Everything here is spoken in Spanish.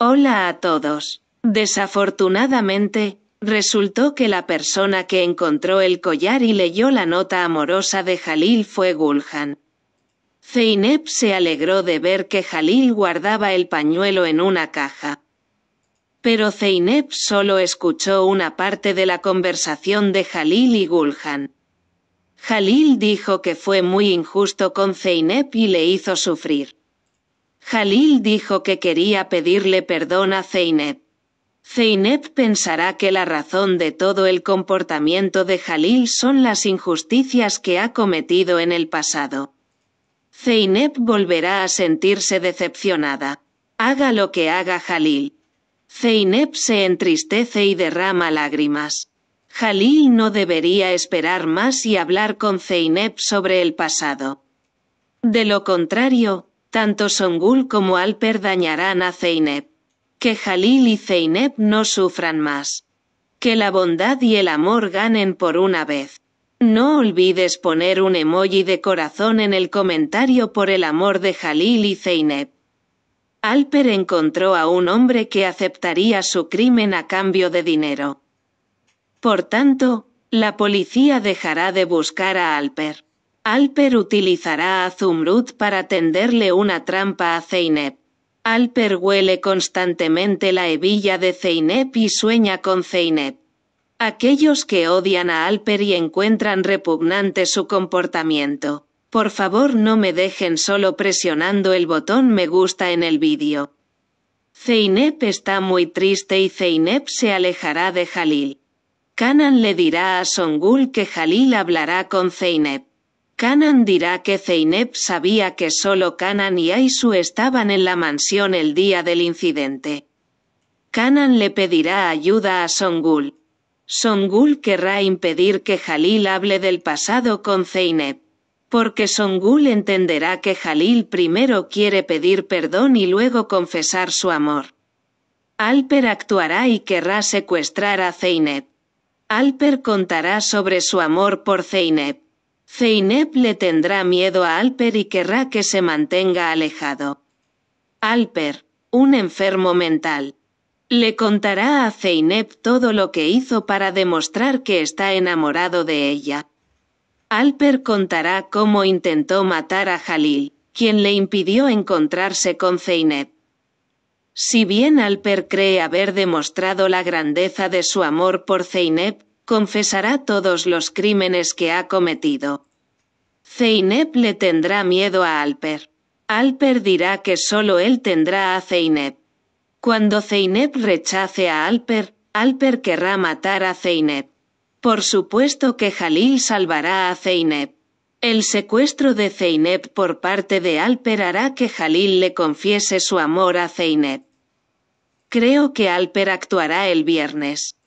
Hola a todos. Desafortunadamente, resultó que la persona que encontró el collar y leyó la nota amorosa de Jalil fue Gulhan. Zeynep se alegró de ver que Jalil guardaba el pañuelo en una caja. Pero Zeynep solo escuchó una parte de la conversación de Jalil y Gulhan. Jalil dijo que fue muy injusto con Zeynep y le hizo sufrir. Jalil dijo que quería pedirle perdón a Zeynep. Zeynep pensará que la razón de todo el comportamiento de Jalil son las injusticias que ha cometido en el pasado. Zeynep volverá a sentirse decepcionada. Haga lo que haga Jalil. Zeynep se entristece y derrama lágrimas. Jalil no debería esperar más y hablar con Zeynep sobre el pasado. De lo contrario, tanto Songul como Alper dañarán a Zeynep. Que Jalil y Zeynep no sufran más. Que la bondad y el amor ganen por una vez. No olvides poner un emoji de corazón en el comentario por el amor de Jalil y Zeynep. Alper encontró a un hombre que aceptaría su crimen a cambio de dinero. Por tanto, la policía dejará de buscar a Alper. Alper utilizará a Zumrut para tenderle una trampa a Zeynep. Alper huele constantemente la hebilla de Zeynep y sueña con Zeynep. Aquellos que odian a Alper y encuentran repugnante su comportamiento. Por favor no me dejen solo presionando el botón me gusta en el vídeo. Zeynep está muy triste y Zeynep se alejará de Halil. Kanan le dirá a Songul que Halil hablará con Zeynep. Canan dirá que Zeynep sabía que solo Canan y Aisu estaban en la mansión el día del incidente. Canan le pedirá ayuda a Songul. Songul querrá impedir que Jalil hable del pasado con Zeynep. Porque Songul entenderá que Jalil primero quiere pedir perdón y luego confesar su amor. Alper actuará y querrá secuestrar a Zeynep. Alper contará sobre su amor por Zeynep. Zeynep le tendrá miedo a Alper y querrá que se mantenga alejado. Alper, un enfermo mental, le contará a Zeynep todo lo que hizo para demostrar que está enamorado de ella. Alper contará cómo intentó matar a Jalil, quien le impidió encontrarse con Zeynep. Si bien Alper cree haber demostrado la grandeza de su amor por Zeynep, confesará todos los crímenes que ha cometido. Zeynep le tendrá miedo a Alper. Alper dirá que solo él tendrá a Zeynep. Cuando Zeynep rechace a Alper, Alper querrá matar a Zeynep. Por supuesto que Jalil salvará a Zeynep. El secuestro de Zeynep por parte de Alper hará que Jalil le confiese su amor a Zeynep. Creo que Alper actuará el viernes.